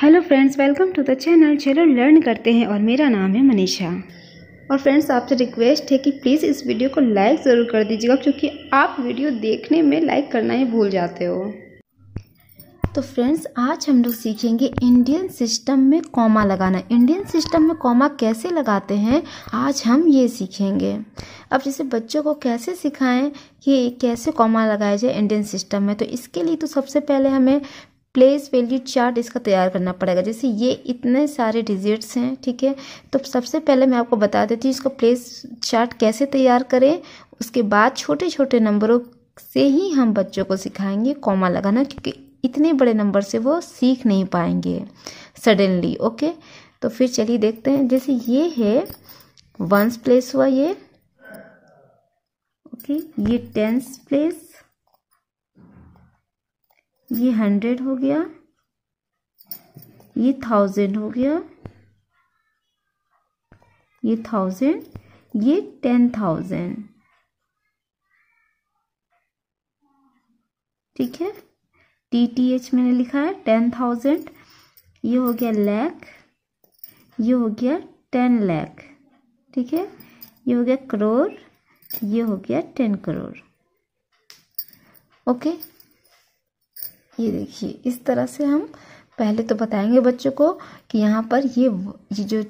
hello friends welcome to the channel चलो learn करते हैं और मेरा नाम है मनीषा और फ्रेंड्स आपसे रिक्वेस्ट है कि प्लीज़ इस वीडियो को लाइक ज़रूर कर दीजिएगा क्योंकि आप वीडियो देखने में लाइक करना ही भूल जाते हो तो फ्रेंड्स आज हम लोग सीखेंगे इंडियन सिस्टम में कॉमा लगाना इंडियन सिस्टम में कॉमा कैसे लगाते हैं आज हम ये सीखेंगे अब जैसे बच्चों को कैसे सिखाएं कि कैसे कॉमा लगाया जाए इंडियन सिस्टम में तो इसके लिए तो सबसे पहले हमें प्लेस वैल्यू चार्ट इसका तैयार करना पड़ेगा जैसे ये इतने सारे डिजिट्स हैं ठीक है तो सबसे पहले मैं आपको बता देती हूँ इसका प्लेस चार्ट कैसे तैयार करें उसके बाद छोटे छोटे नंबरों से ही हम बच्चों को सिखाएंगे कॉमा लगाना क्योंकि इतने बड़े नंबर से वो सीख नहीं पाएंगे सडनली ओके तो फिर चलिए देखते हैं जैसे ये है वंस प्लेस हुआ ये ओके ये टेंस प्लेस ये हंड्रेड हो गया ये थाउजेंड हो गया ये थाउजेंड ये टेन थाउजेंड ठीक है टी टी एच मैंने लिखा है टेन थाउजेंड ये हो गया लैख ये हो गया टेन लैख ठीक है ये हो गया करोड़ ये हो गया टेन करोड़ ओके ये देखिए इस तरह से हम पहले तो बताएंगे बच्चों को कि यहाँ पर ये ये जो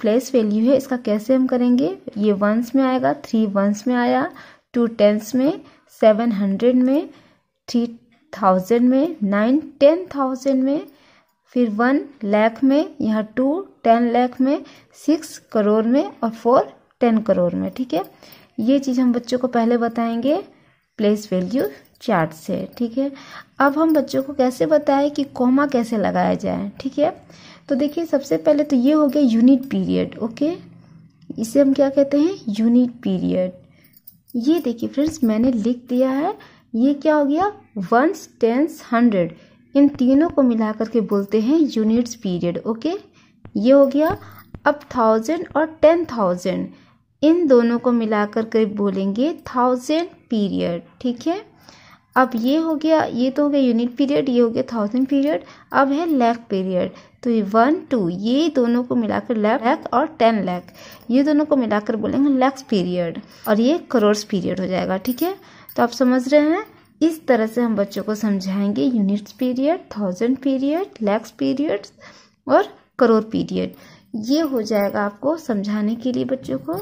प्लेस वैल्यू है इसका कैसे हम करेंगे ये वंस में आएगा थ्री वंस में आया टू टेंस में सेवन हंड्रेड में थ्री थाउजेंड में नाइन टेन थाउजेंड में फिर वन लाख में यहाँ टू टेन लाख में सिक्स करोड़ में और फोर टेन करोड़ में ठीक है ये चीज़ हम बच्चों को पहले बताएंगे प्लेस वैल्यू चार्ट से ठीक है अब हम बच्चों को कैसे बताएं कि कॉमा कैसे लगाया जाए ठीक है तो देखिए सबसे पहले तो ये हो गया यूनिट पीरियड ओके इसे हम क्या कहते हैं यूनिट पीरियड ये देखिए फ्रेंड्स मैंने लिख दिया है ये क्या हो गया वंस टेंस हंड्रेड इन तीनों को मिला करके बोलते हैं यूनिट्स पीरियड ओके ये हो गया अब थाउजेंड और टेन थाउजेंड इन दोनों को मिलाकर के बोलेंगे थाउजेंड पीरियड ठीक है अब ये हो गया ये तो हो गया यूनिट पीरियड ये हो गया थाउजेंड पीरियड अब है लैक पीरियड तो ये वन टू ये दोनों को मिलाकर लैख और टेन लैख ये दोनों को मिलाकर बोलेंगे लैक्स पीरियड और ये करोड़ पीरियड हो जाएगा ठीक है तो आप समझ रहे हैं इस तरह से हम बच्चों को समझाएंगे units period thousand period lakhs period और करोड़ पीरियड ये हो जाएगा आपको समझाने के लिए बच्चों को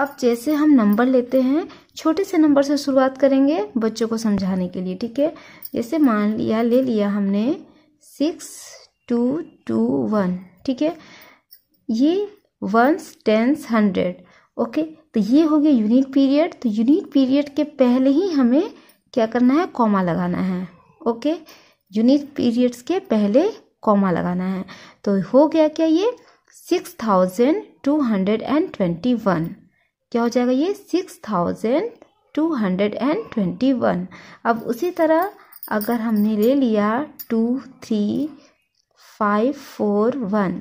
अब जैसे हम नंबर लेते हैं छोटे से नंबर से शुरुआत करेंगे बच्चों को समझाने के लिए ठीक है जैसे मान लिया ले लिया हमने सिक्स टू टू वन ठीक है ये वंस टेंस हंड्रेड ओके तो ये हो गया यूनिट पीरियड तो यूनिट पीरियड के पहले ही हमें क्या करना है कॉमा लगाना है ओके यूनिट पीरियड्स के पहले कॉमा लगाना है तो हो गया क्या ये six thousand two hundred and twenty one क्या हो जाएगा ये six thousand two hundred and twenty one अब उसी तरह अगर हमने ले लिया two three five four one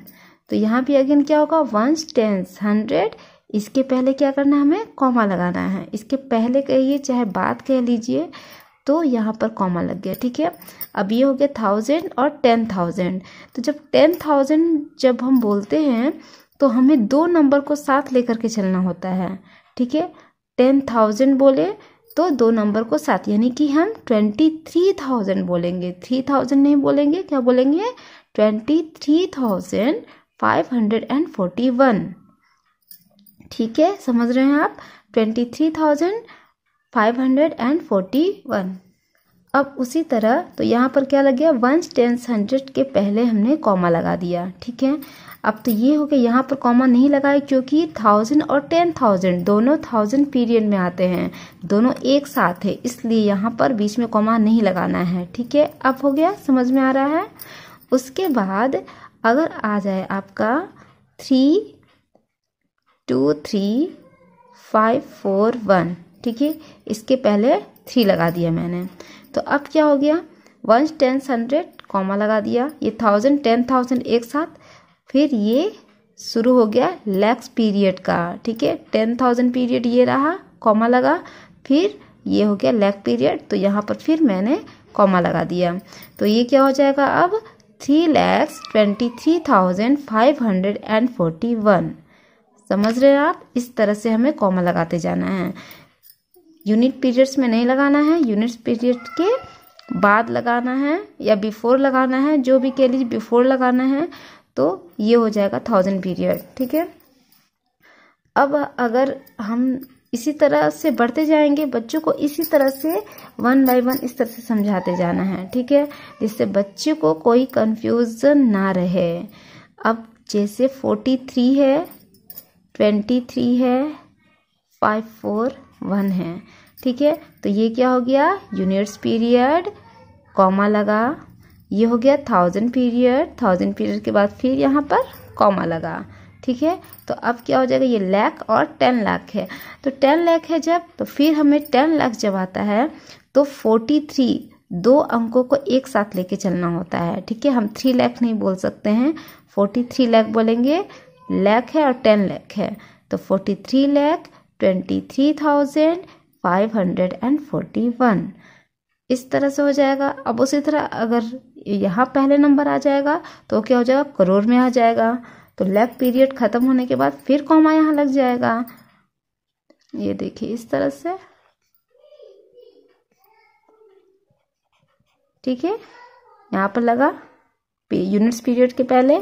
तो यहाँ भी अगेन क्या होगा वंस टेंस हंड्रेड इसके पहले क्या करना है हमें कॉमा लगाना है इसके पहले कहिए चाहे बात कह लीजिए तो यहाँ पर कॉमा लग गया ठीक है अब ये हो गया थाउजेंड और टेन थाउजेंड तो जब टेन थाउजेंड जब हम बोलते हैं तो हमें दो नंबर को साथ लेकर के चलना होता है ठीक है टेन थाउजेंड बोले तो दो नंबर को साथ यानी कि हम ट्वेंटी थ्री थाउजेंड बोलेंगे थ्री थाउजेंड नहीं बोलेंगे क्या बोलेंगे twenty three thousand five hundred and forty one ठीक है समझ रहे हैं आप twenty three thousand five hundred and forty one अब उसी तरह तो यहाँ पर क्या लग गया वंस टेंस हंड्रेड के पहले हमने कॉमा लगा दिया ठीक है अब तो ये हो गया यहाँ पर कॉमा नहीं लगाए क्योंकि थाउजेंड और टेन थाउजेंड दोनों थाउजेंड पीरियड में आते हैं दोनों एक साथ है इसलिए यहाँ पर बीच में कॉमा नहीं लगाना है ठीक है अब हो गया समझ में आ रहा है उसके बाद अगर आ जाए आपका three two three five four one ठीक है इसके पहले थ्री लगा दिया मैंने तो अब क्या हो गया वन टेन हंड्रेड कॉमा लगा दिया ये थाउजेंड टेन थाउजेंड एक साथ फिर ये शुरू हो गया लैक्स पीरियड का ठीक है टेन थाउजेंड पीरियड ये रहा कॉमा लगा फिर ये हो गया लैक पीरियड तो यहाँ पर फिर मैंने कॉमा लगा दिया तो ये क्या हो जाएगा अब three lakhs twenty three thousand five hundred and forty one समझ रहे हैं आप इस तरह से हमें कॉमा लगाते जाना है यूनिट पीरियड्स में नहीं लगाना है यूनिट पीरियड के बाद लगाना है या बिफोर लगाना है जो भी कह लीजिए बिफोर लगाना है तो ये हो जाएगा थाउजेंड पीरियड ठीक है अब अगर हम इसी तरह से बढ़ते जाएंगे बच्चों को इसी तरह से वन बाय वन इस तरह से समझाते जाना है ठीक है जिससे बच्चे को कोई कंफ्यूजन ना रहे अब जैसे फोर्टी थ्री है ट्वेंटी थ्री है फाइव फोर वन है ठीक है तो ये क्या हो गया यूनिट्स पीरियड कॉमा लगा ये हो गया थाउजेंड पीरियड थाउजेंड पीरियड के बाद फिर यहाँ पर कॉमा लगा ठीक है तो अब क्या हो जाएगा ये लैख और टेन लाख है तो टेन लैख है जब तो फिर हमें टेन लाख जब आता है तो फोर्टी थ्री दो अंकों को एक साथ लेके चलना होता है ठीक है हम थ्री लैख नहीं बोल सकते हैं फोर्टी थ्री लैख बोलेंगे लैख है और टेन लैख है तो forty three lakh twenty three thousand five hundred and forty one इस तरह से हो जाएगा अब उसी तरह अगर यहाँ पहले नंबर आ जाएगा तो क्या हो जाएगा करोड़ में आ जाएगा तो लैग पीरियड ख़त्म होने के बाद फिर कॉमा यहाँ लग जाएगा ये देखिए इस तरह से ठीक है यहाँ पर लगा यूनिट्स पीरियड के पहले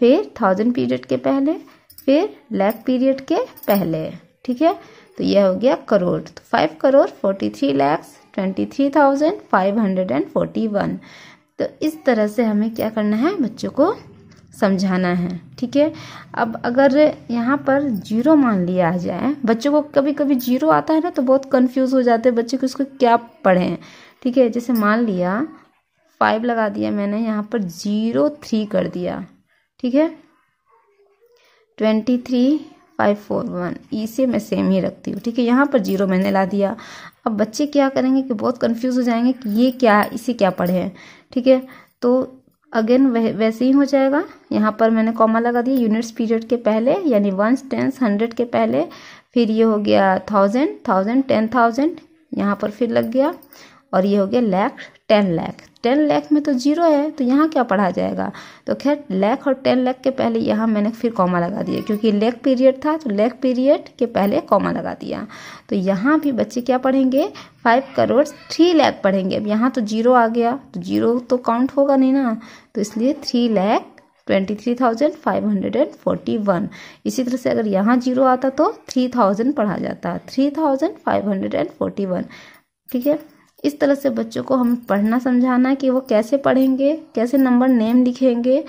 फिर थाउजेंड पीरियड के पहले फिर लैख पीरियड के पहले ठीक है तो यह हो गया करोड़ तो five crore forty three lakhs twenty three thousand five hundred and forty one तो इस तरह से हमें क्या करना है बच्चों को समझाना है ठीक है अब अगर यहाँ पर जीरो मान लिया आ जाए बच्चों को कभी कभी जीरो आता है ना तो बहुत कंफ्यूज हो जाते हैं बच्चे को इसको क्या पढ़ें ठीक है जैसे मान लिया फाइव लगा दिया मैंने यहाँ पर जीरो थ्री कर दिया ठीक है twenty three five four one इसे मैं सेम ही रखती हूँ ठीक है यहाँ पर जीरो मैंने ला दिया अब बच्चे क्या करेंगे कि बहुत कंफ्यूज हो जाएंगे कि ये क्या इसे क्या पढ़े ठीक है तो अगेन वह वैसे ही हो जाएगा यहाँ पर मैंने कॉमा लगा दिया यूनिट्स पीरियड के पहले यानी वंस टेंस हंड्रेड के पहले फिर ये हो गया थाउजेंड थाउजेंड टेन थाउजेंड यहाँ पर फिर लग गया और ये हो गया लैख टेन लैख टेन लैख में तो जीरो है तो यहाँ क्या पढ़ा जाएगा तो खैर लैख और टेन लैख के पहले यहाँ मैंने फिर कॉमा लगा दिया क्योंकि लेग पीरियड था तो लेग पीरियड के पहले कॉमा लगा दिया तो यहाँ भी बच्चे क्या पढ़ेंगे फाइव करोड़ थ्री लैख पढ़ेंगे अब यहाँ तो जीरो आ गया तो जीरो तो काउंट होगा नहीं ना तो इसलिए three lakh twenty three thousand five hundred and forty one इसी तरह से अगर यहाँ जीरो आता तो थ्री थाउजेंड पढ़ा जाता three thousand five hundred and forty one ठीक है इस तरह से बच्चों को हम पढ़ना समझाना कि वो कैसे पढ़ेंगे कैसे नंबर नेम लिखेंगे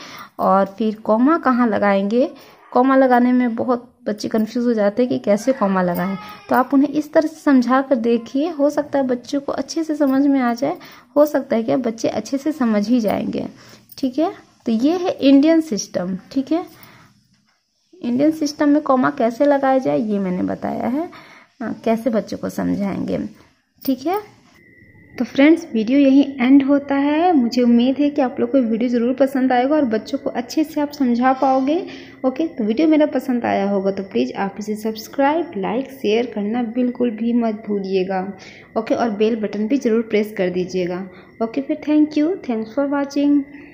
और फिर कॉमा कहाँ लगाएंगे कॉमा लगाने में बहुत बच्चे कंफ्यूज हो जाते हैं कि कैसे कॉमा लगाएं तो आप उन्हें इस तरह से समझा कर देखिए हो सकता है बच्चों को अच्छे से समझ में आ जाए हो सकता है कि बच्चे अच्छे से समझ ही जाएंगे ठीक है तो ये है इंडियन सिस्टम ठीक है इंडियन सिस्टम में कॉमा कैसे लगाया जाए ये मैंने बताया है कैसे बच्चों को समझाएंगे ठीक है तो फ्रेंड्स वीडियो यहीं एंड होता है मुझे उम्मीद है कि आप लोग को वीडियो ज़रूर पसंद आएगा और बच्चों को अच्छे से आप समझा पाओगे ओके तो वीडियो मेरा पसंद आया होगा तो प्लीज़ आप इसे सब्सक्राइब लाइक शेयर करना बिल्कुल भी मत भूलिएगा ओके और बेल बटन भी ज़रूर प्रेस कर दीजिएगा ओके फिर thank you thanks for watching